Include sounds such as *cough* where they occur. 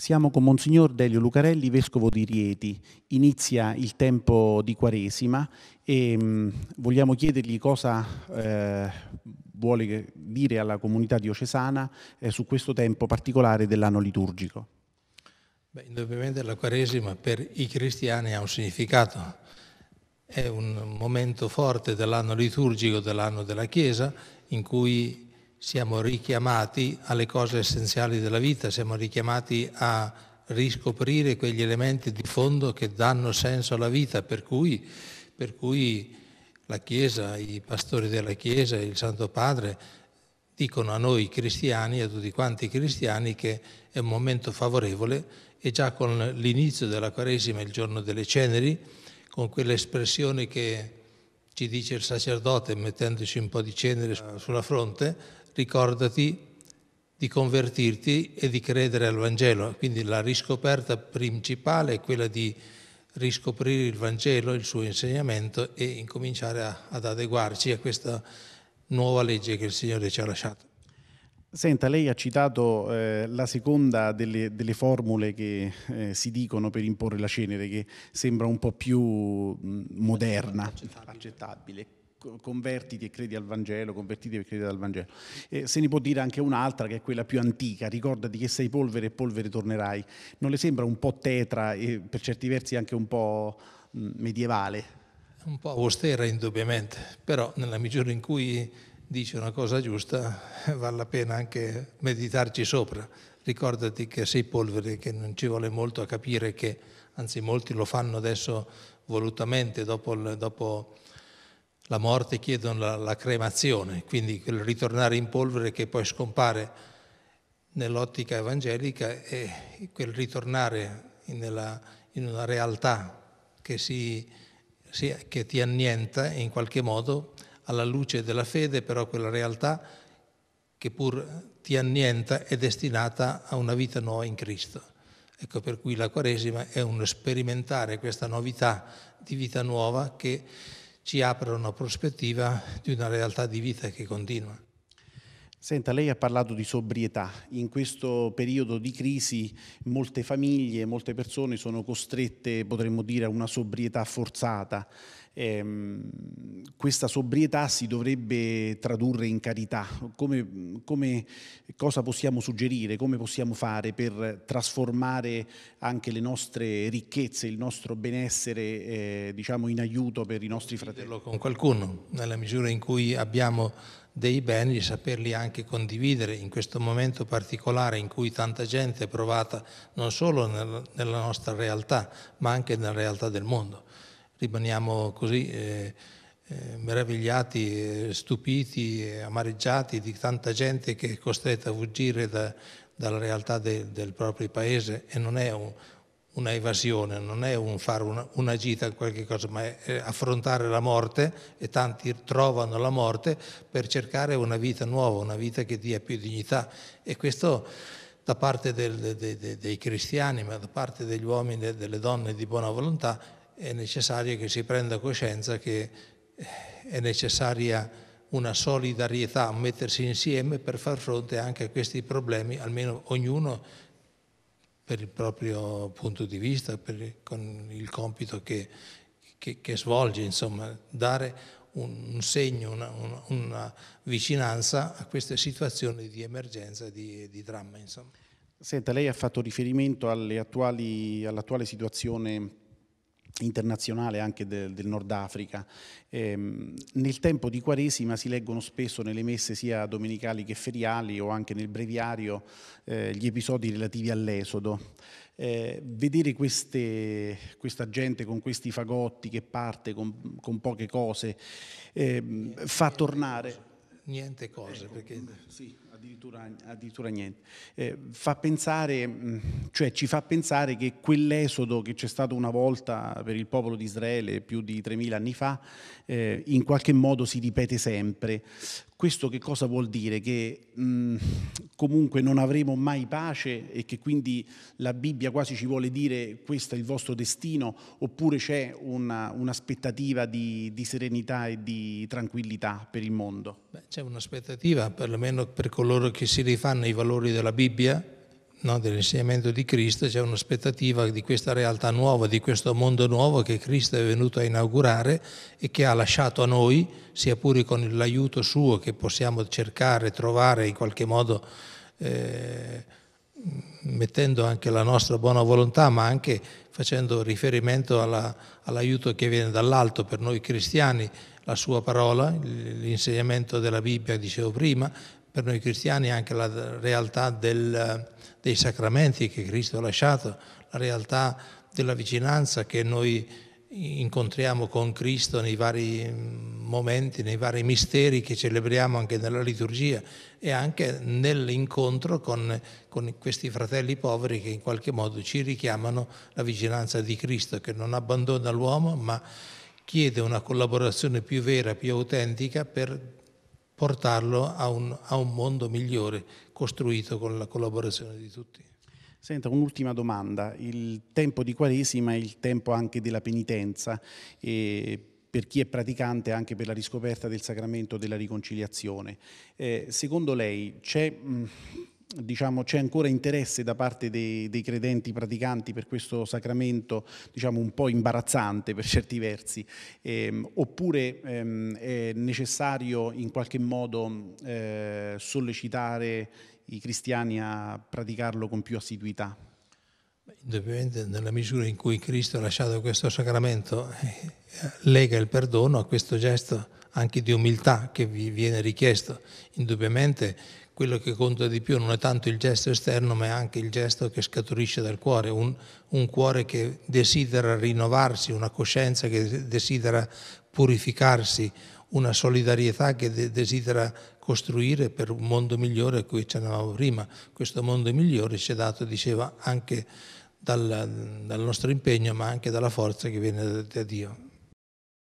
Siamo con Monsignor Delio Lucarelli, Vescovo di Rieti. Inizia il tempo di Quaresima e mm, vogliamo chiedergli cosa eh, vuole dire alla comunità diocesana eh, su questo tempo particolare dell'anno liturgico. Beh, indubbiamente la Quaresima per i cristiani ha un significato. È un momento forte dell'anno liturgico, dell'anno della Chiesa, in cui siamo richiamati alle cose essenziali della vita, siamo richiamati a riscoprire quegli elementi di fondo che danno senso alla vita, per cui, per cui la Chiesa, i pastori della Chiesa, il Santo Padre dicono a noi cristiani, a tutti quanti i cristiani, che è un momento favorevole e già con l'inizio della Quaresima, il giorno delle ceneri, con quell'espressione che ci dice il sacerdote mettendoci un po' di cenere sulla fronte, ricordati di convertirti e di credere al Vangelo. Quindi la riscoperta principale è quella di riscoprire il Vangelo, il suo insegnamento e incominciare a, ad adeguarci a questa nuova legge che il Signore ci ha lasciato. Senta, lei ha citato eh, la seconda delle, delle formule che eh, si dicono per imporre la cenere, che sembra un po' più mh, mm, moderna, accettabile. accettabile convertiti e credi al Vangelo, convertiti e credi al Vangelo. Eh, se ne può dire anche un'altra che è quella più antica, ricordati che sei polvere e polvere tornerai. Non le sembra un po' tetra e per certi versi anche un po' mm, medievale? Un po' austera indubbiamente, però nella misura in cui dice una cosa giusta *laughs* vale la pena anche meditarci sopra. Ricordati che sei polvere, che non ci vuole molto a capire che, anzi molti lo fanno adesso volutamente dopo, dopo la morte chiedono la, la cremazione, quindi quel ritornare in polvere che poi scompare nell'ottica evangelica è quel ritornare nella, in una realtà che, si, si, che ti annienta in qualche modo alla luce della fede, però quella realtà che pur ti annienta è destinata a una vita nuova in Cristo. Ecco per cui la Quaresima è un sperimentare questa novità di vita nuova che ci aprono prospettiva di una realtà di vita che continua. Senta, lei ha parlato di sobrietà. In questo periodo di crisi molte famiglie, molte persone sono costrette, potremmo dire, a una sobrietà forzata. Ehm, questa sobrietà si dovrebbe tradurre in carità. Come, come, cosa possiamo suggerire? Come possiamo fare per trasformare anche le nostre ricchezze, il nostro benessere, eh, diciamo, in aiuto per i nostri fratelli? Con qualcuno, nella misura in cui abbiamo dei beni, di saperli anche condividere in questo momento particolare in cui tanta gente è provata non solo nella nostra realtà, ma anche nella realtà del mondo. Rimaniamo così eh, eh, meravigliati, eh, stupiti, eh, amareggiati di tanta gente che è costretta a fuggire da, dalla realtà de, del proprio paese e non è un, una evasione, non è un fare una, una gita, qualche cosa, ma è, affrontare la morte e tanti trovano la morte per cercare una vita nuova, una vita che dia più dignità. E questo da parte del, de, de, dei cristiani, ma da parte degli uomini e delle donne di buona volontà, è necessario che si prenda coscienza che eh, è necessaria una solidarietà, mettersi insieme per far fronte anche a questi problemi, almeno ognuno per il proprio punto di vista, per, con il compito che, che, che svolge, insomma, dare un, segno, una, una, una, vicinanza a queste situazioni di emergenza, di, di dramma. Insomma. Senta, lei ha fatto riferimento all'attuale situazione internazionale anche del, del Nord Africa. Ehm, nel tempo di Quaresima si leggono spesso nelle messe sia domenicali che feriali o anche nel breviario eh, gli episodi relativi all'Esodo. Eh, vedere queste, questa gente con questi fagotti che parte con, con poche cose eh, niente, fa tornare... niente cose, ecco, perché... Sì Addirittura, addirittura niente. Eh, fa pensare, mm, cioè, ci fa pensare che quell'esodo che c'è stato una volta per il popolo di Israele più di 3.000 anni fa, eh, in qualche modo si ripete sempre. Questo che cosa vuol dire? Che mh, mm, comunque non avremo mai pace e che quindi la Bibbia quasi ci vuole dire questo è il vostro destino oppure c'è una, un'aspettativa di, di, serenità e di tranquillità per il mondo? Beh, c'è un'aspettativa, perlomeno per coloro che si rifanno ai valori della Bibbia, no, dell'insegnamento di Cristo c'è un'aspettativa di questa realtà nuova, di questo mondo nuovo che Cristo è venuto a inaugurare e che ha lasciato a noi, sia pure con l'aiuto suo che possiamo cercare, trovare in qualche modo, eh, mettendo anche la nostra buona volontà, ma anche facendo riferimento alla, all'aiuto che viene dall'alto per noi cristiani, la sua parola, l'insegnamento della Bibbia, dicevo prima, per noi cristiani anche la realtà del, dei sacramenti che Cristo ha lasciato, la realtà della vicinanza che noi incontriamo con Cristo nei vari momenti, nei vari misteri che celebriamo anche nella liturgia e anche nell'incontro con, con, questi fratelli poveri che in qualche modo ci richiamano la vicinanza di Cristo, che non abbandona l'uomo ma chiede una collaborazione più vera, più autentica per portarlo a un, a un mondo migliore costruito con la collaborazione di tutti. Senta, un'ultima domanda. Il tempo di Quaresima è il tempo anche della penitenza per chi è praticante anche per la riscoperta del sacramento della riconciliazione. Eh, secondo lei c'è diciamo, c'è ancora interesse da parte dei, dei, credenti praticanti per questo sacramento diciamo, un po' imbarazzante per certi versi, ehm, oppure ehm, è necessario in qualche modo eh, sollecitare i cristiani a praticarlo con più assiduità? Indubbiamente nella misura in cui Cristo ha lasciato questo sacramento eh, lega il perdono a questo gesto anche di umiltà che vi viene richiesto. Indubbiamente quello che conta di più non è tanto il gesto esterno, ma è anche il gesto che scaturisce dal cuore, un, un cuore che desidera rinnovarsi, una coscienza che desidera purificarsi, una solidarietà che de desidera costruire per un mondo migliore a cui ci andavamo prima. Questo mondo migliore ci è dato, diceva, anche dal, dal nostro impegno, ma anche dalla forza che viene da Dio.